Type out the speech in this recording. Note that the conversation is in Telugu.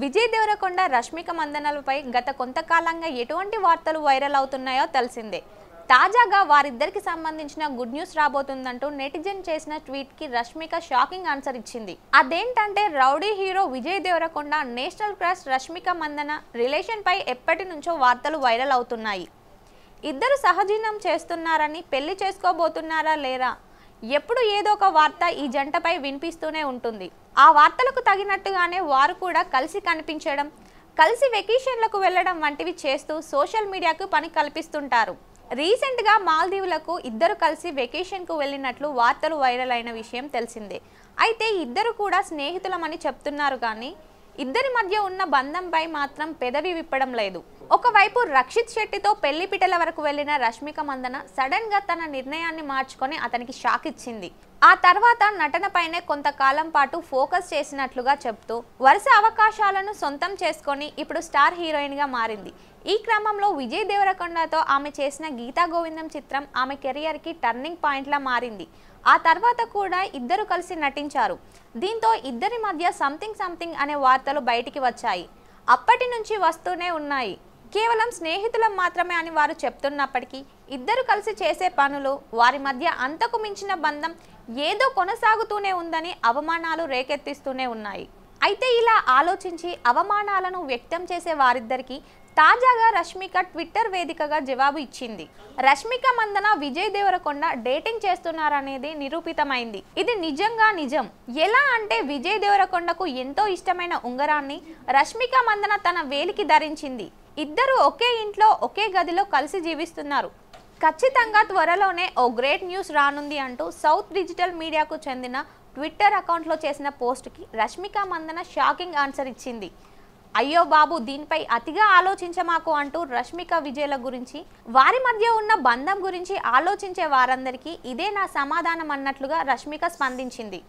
విజయ్ దేవరకొండ రష్మిక మందనలపై గత కొంతకాలంగా ఎటువంటి వార్తలు వైరల్ అవుతున్నాయో తెలిసిందే తాజాగా వారిద్దరికి సంబంధించిన గుడ్ న్యూస్ రాబోతుందంటూ నెటిజన్ చేసిన ట్వీట్ కి రష్మిక షాకింగ్ ఆన్సర్ ఇచ్చింది అదేంటంటే rowdy hero Vijay Deverakonda national crush Rashmika Mandanna relation పై ఎప్పటి నుంచో వార్తలు వైరల్ అవుతున్నాయి ఇద్దరు సహజీనం చేస్తున్నారని పెళ్లి చేసుకోబోతున్నారా లేరా ఎప్పుడు ఏదో ఒక వార్త ఈ జంటపై వినిపిస్తూనే ఉంటుంది ఆ వార్తలకు తగినట్టుగానే వారు కూడా కలిసి కనిపించడం కలిసి వెకేషన్లకు వెళ్ళడం వంటివి చేస్తూ సోషల్ మీడియాకు పని కల్పిస్తుంటారు రీసెంట్గా మాల్దీవులకు ఇద్దరు కలిసి వెకేషన్కు వెళ్ళినట్లు వార్తలు వైరల్ అయిన విషయం తెలిసిందే అయితే ఇద్దరు కూడా స్నేహితులమని చెప్తున్నారు కానీ ఇద్దరి మధ్య ఉన్న బంధంపై మాత్రం పెదవి విప్పడం లేదు ఒకవైపు రక్షిత్ శెట్టితో పెళ్లిపిటల వరకు వెళ్లిన రష్మిక మందన సడన్ గా తన నిర్ణయాన్ని మార్చుకొని అతనికి షాక్ ఇచ్చింది ఆ తర్వాత నటనపైనే కొంతకాలం పాటు ఫోకస్ చేసినట్లుగా చెప్తూ వరుస అవకాశాలను సొంతం చేసుకొని ఇప్పుడు స్టార్ హీరోయిన్గా మారింది ఈ క్రమంలో విజయ్ దేవరకొండతో ఆమె చేసిన గీతా గోవిందం చిత్రం ఆమె కెరియర్కి టర్నింగ్ పాయింట్లా మారింది ఆ తర్వాత కూడా ఇద్దరు కలిసి నటించారు దీంతో ఇద్దరి మధ్య సంథింగ్ సంథింగ్ అనే వార్తలు బయటికి వచ్చాయి అప్పటి నుంచి వస్తూనే ఉన్నాయి కేవలం స్నేహితులం మాత్రమే అని వారు చెప్తున్నప్పటికీ ఇద్దరు కలిసి చేసే పనులు వారి మధ్య అంతకు మించిన బంధం ఏదో కొనసాగుతూనే ఉందని అవమానాలు రేకెత్తిస్తూనే ఉన్నాయి అయితే ఇలా ఆలోచించి అవమానాలను వ్యక్తం చేసే వారిద్దరికి తాజాగా రష్మిక ట్విట్టర్ వేదికగా జవాబు ఇచ్చింది రష్మిక మందన విజయ్ దేవరకొండ డేటింగ్ చేస్తున్నారనేది నిరూపితమైంది ఇది నిజంగా నిజం ఎలా అంటే విజయ్ దేవరకొండకు ఎంతో ఇష్టమైన ఉంగరాన్ని రష్మిక మందన తన వేలికి ధరించింది ఇద్దరు ఒకే ఇంట్లో ఒకే గదిలో కలిసి జీవిస్తున్నారు ఖచ్చితంగా త్వరలోనే ఓ గ్రేట్ న్యూస్ రానుంది అంటూ సౌత్ డిజిటల్ మీడియాకు చెందిన ట్విట్టర్ అకౌంట్లో చేసిన పోస్ట్కి రష్మిక మందన షాకింగ్ ఆన్సర్ ఇచ్చింది అయ్యో బాబు దీనిపై అతిగా ఆలోచించమాకు అంటూ రష్మిక విజయల గురించి వారి మధ్య ఉన్న బంధం గురించి ఆలోచించే వారందరికీ ఇదే నా సమాధానం అన్నట్లుగా రష్మిక స్పందించింది